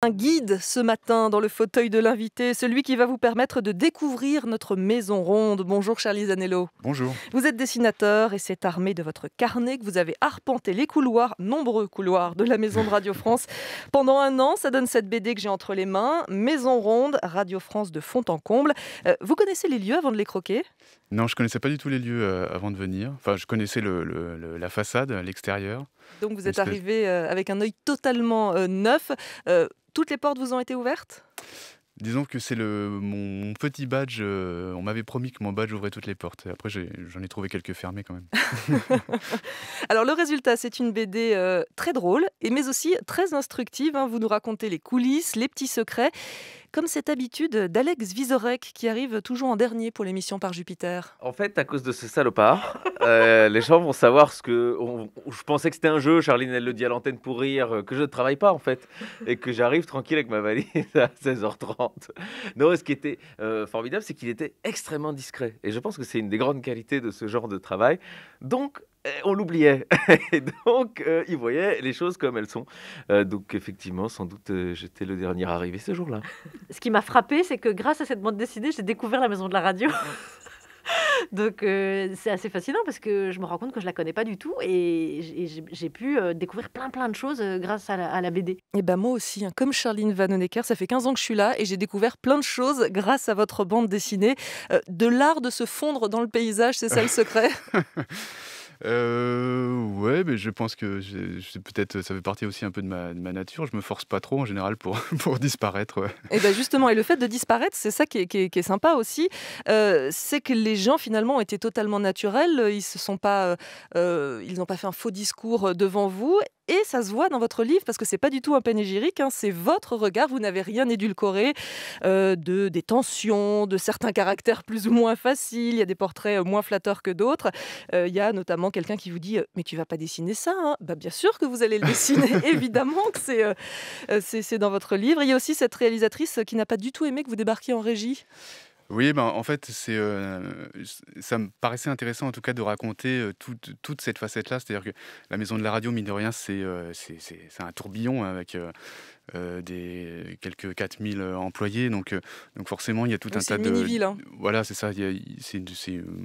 Un guide ce matin dans le fauteuil de l'invité, celui qui va vous permettre de découvrir notre maison ronde. Bonjour Charlie Zanello. Bonjour. Vous êtes dessinateur et c'est armé de votre carnet que vous avez arpenté les couloirs, nombreux couloirs de la maison de Radio France. Pendant un an, ça donne cette BD que j'ai entre les mains, Maison ronde, Radio France de fond en comble. Euh, vous connaissez les lieux avant de les croquer non, je connaissais pas du tout les lieux euh, avant de venir. Enfin, je connaissais le, la façade, l'extérieur. Donc vous êtes arrivé euh, avec un œil totalement euh, neuf. toutes les portes vous ont été ouvertes Disons que c'est le mon, petit badge. on m'avait promis que mon badge ouvrait toutes les portes. après, j'en ai, trouvé quelques fermées quand même. Alors le résultat, c'est une BD très drôle, mais aussi très instructive. Hein. Vous nous racontez les coulisses, les petits secrets, comme cette habitude d'Alex Vizorek qui arrive toujours en dernier pour l'émission Par Jupiter. En fait, à cause de ce salopard, euh, les gens vont savoir ce que. je pensais que c'était un jeu, Charline, elle le dit à l'antenne pour rire, euh, que je ne travaille pas en fait, et que j'arrive tranquille avec ma valise à 16h30. Non, ce qui était euh, formidable, c'est qu'il était extrêmement discret. Et je pense que c'est une des grandes qualités de ce genre de travail. Donc, eh, on l'oubliait. Et donc, euh, il voyait les choses comme elles sont. Euh, donc, effectivement, sans doute, euh, j'étais le dernier arrivé ce jour-là. Ce qui m'a frappé, c'est que grâce à cette bande dessinée, j'ai découvert la maison de la radio. Donc c'est assez fascinant parce que je me rends compte que je la connais pas du tout et j'ai pu découvrir plein plein de choses grâce à la, BD. Et eh ben moi aussi, hein. comme Charline Vanhoenacker, ça fait 15 ans que je suis là et j'ai découvert plein de choses grâce à votre bande dessinée. de l'art de se fondre dans le paysage, c'est ça le secret euh, Ouais, mais je pense que peut-être ça fait partie aussi un peu de ma, nature. Je me force pas trop en général pour, disparaître. Et eh bien justement, et le fait de disparaître, c'est ça qui est, sympa aussi. Euh, c'est que les gens finalement ont été totalement naturels. Ils se sont pas, euh, euh, ils n'ont pas fait un faux discours devant vous et ça se voit dans votre livre parce que c'est pas du tout un panégyrique, hein, c'est votre regard, vous n'avez rien édulcoré euh, de, des tensions, de certains caractères plus ou moins faciles, il y a des portraits euh, moins flatteurs que d'autres, euh, il y a notamment quelqu'un qui vous dit mais tu vas pas dessiner ça, hein bah, bien sûr que vous allez le dessiner, évidemment que c'est dans votre livre, il y a aussi cette réalisatrice qui n'a pas du tout aimé que vous débarquiez en régie. Oui, ben, en fait, c'est, euh, ça me paraissait intéressant en tout cas de raconter toute cette facette-là. C'est-à-dire que la maison de la radio, mine de rien, c'est, un tourbillon hein, avec des, quelques 4000 employés. Donc, donc forcément, il y a tout un tas de. Hein. Voilà, c'est ça. Y a, c'est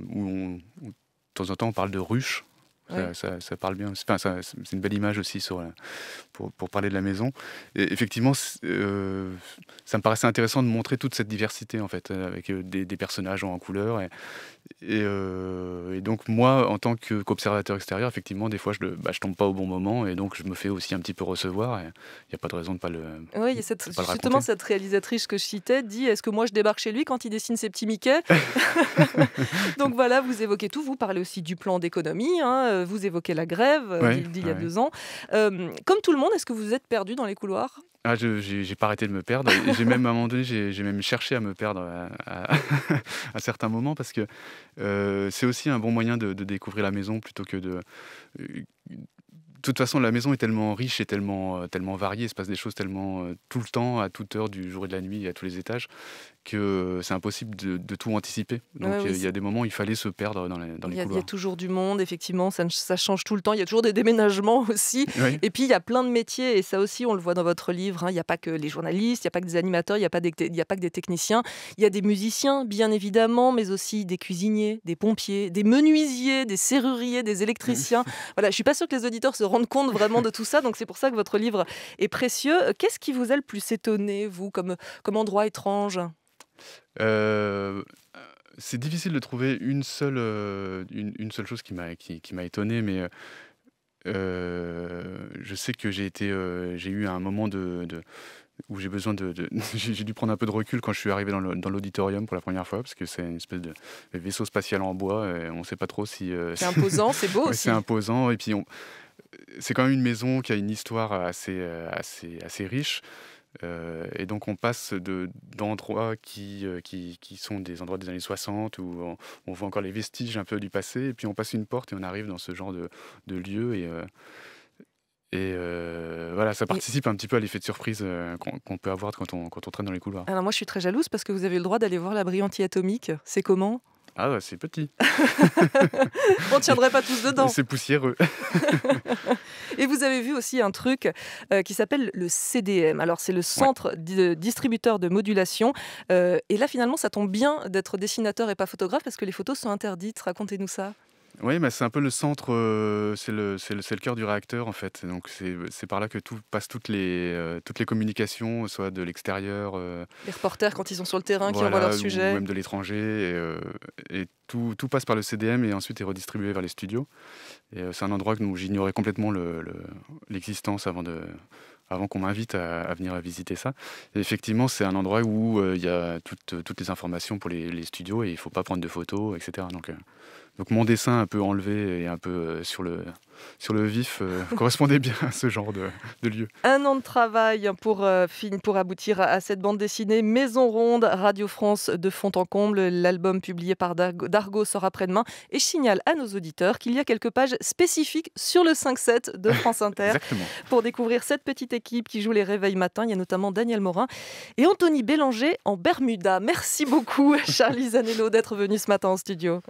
où de temps en temps, on parle de ruche. Ça, parle bien. c'est une belle image aussi sur pour, parler de la maison. effectivement, euh, ça me paraissait intéressant de montrer toute cette diversité en fait, avec euh, des, personnages en couleur. Et, euh, et donc moi, en tant qu'observateur extérieur, effectivement, des fois, je ne bah, tombe pas au bon moment et donc je me fais aussi un petit peu recevoir. Il n'y a pas de raison de ne pas le. Oui, cette, justement, cette réalisatrice que je citais dit est-ce que moi je débarque chez lui quand il dessine ses petits Mickey Donc voilà, vous évoquez tout. Vous parlez aussi du plan d'économie. Hein, vous évoquez la grève d'il euh, y a deux ans. Euh, comme tout le monde, est-ce que vous êtes perdu dans les couloirs ah, j'ai pas arrêté de me perdre. J'ai même à un moment donné, j'ai même cherché à me perdre euh, à, certains moments parce que euh, c'est aussi un bon moyen de, découvrir la maison plutôt que de euh, de toute façon, la maison est tellement riche et tellement, euh, tellement variée, il se passe des choses tellement euh, tout le temps, à toute heure du jour et de la nuit, à tous les étages, que euh, c'est impossible de, tout anticiper. Donc il y a des moments où il fallait se perdre dans, la, dans les couloirs. Il y a toujours du monde, effectivement, ça, ça, change tout le temps. Il y a toujours des déménagements aussi. Et puis il y a plein de métiers, et ça aussi on le voit dans votre livre. Hein. Il n'y a pas que les journalistes, il n'y a pas que des animateurs, il n'y a, pas a pas que des techniciens. Il y a des musiciens, bien évidemment, mais aussi des cuisiniers, des pompiers, des menuisiers, des serruriers, des électriciens. Voilà, je suis pas sûr que les auditeurs se rendre compte vraiment de tout ça. Donc c'est pour ça que votre livre est précieux. Qu'est-ce qui vous a le plus étonné, vous, comme, comme endroit étrange euh, C'est difficile de trouver une seule, euh, une, seule chose qui m'a qui, qui étonné, mais euh, je sais que j'ai été, j'ai eu un moment de, où j'ai besoin de, j'ai dû prendre un peu de recul quand je suis arrivé dans l'auditorium pour la première fois parce que c'est une espèce de vaisseau spatial en bois et on ne sait pas trop si c'est imposant c'est beau aussi c'est imposant et puis on, c'est quand même une maison qui a une histoire assez, assez, assez riche. et donc on passe d'endroits qui, qui, qui, sont des endroits des années 60 où on, voit encore les vestiges un peu du passé, et puis on passe une porte et on arrive dans ce genre de, de lieu. Et, et voilà, ça participe un petit peu à l'effet de surprise qu'on peut avoir quand on, quand on traîne dans les couloirs. Alors moi je suis très jalouse parce que vous avez le droit d'aller voir la anti atomique. C'est comment ah c'est petit. On tiendrait pas tous dedans. C'est poussiéreux. Et vous avez vu aussi un truc euh, qui s'appelle le CDM. Alors c'est le centre euh, distributeur de modulation. Euh, et là finalement ça tombe bien d'être dessinateur et pas photographe parce que les photos sont interdites. Racontez-nous ça. Oui, mais c'est un peu le centre, euh, c'est le, c'est le, cœur du réacteur en fait. Donc c'est, c'est par là que tout, passent toutes les, euh, toutes les communications, soit de l'extérieur. Euh, les reporters, quand ils sont sur le terrain, qui envoient leur sujet, Ou même de l'étranger. Et, tout, tout passe par le CDM et ensuite est redistribué vers les studios. Et c'est un endroit que nous- j'ignorais complètement l'existence avant de, avant qu'on m'invite à, venir visiter ça. effectivement, c'est un endroit où euh, il y a toutes, les informations pour les, studios et il ne faut pas prendre de photos, etc. Donc, euh, donc mon dessin un peu enlevé et un peu euh, sur le sur le vif euh, correspondait bien à ce genre de, lieu. Un an de travail pour, euh, pour aboutir à cette bande dessinée Maison Ronde, Radio France de fond en comble. L'album publié par Dargo sort après-demain. Et signale à nos auditeurs qu'il y a quelques pages spécifiques sur le 5-7 de France Inter pour découvrir cette petite équipe qui joue les réveils matin. Il y a notamment Daniel Morin et Anthony Bélanger en Bermuda. Merci beaucoup, Charlie Zanello, d'être venu ce matin en studio.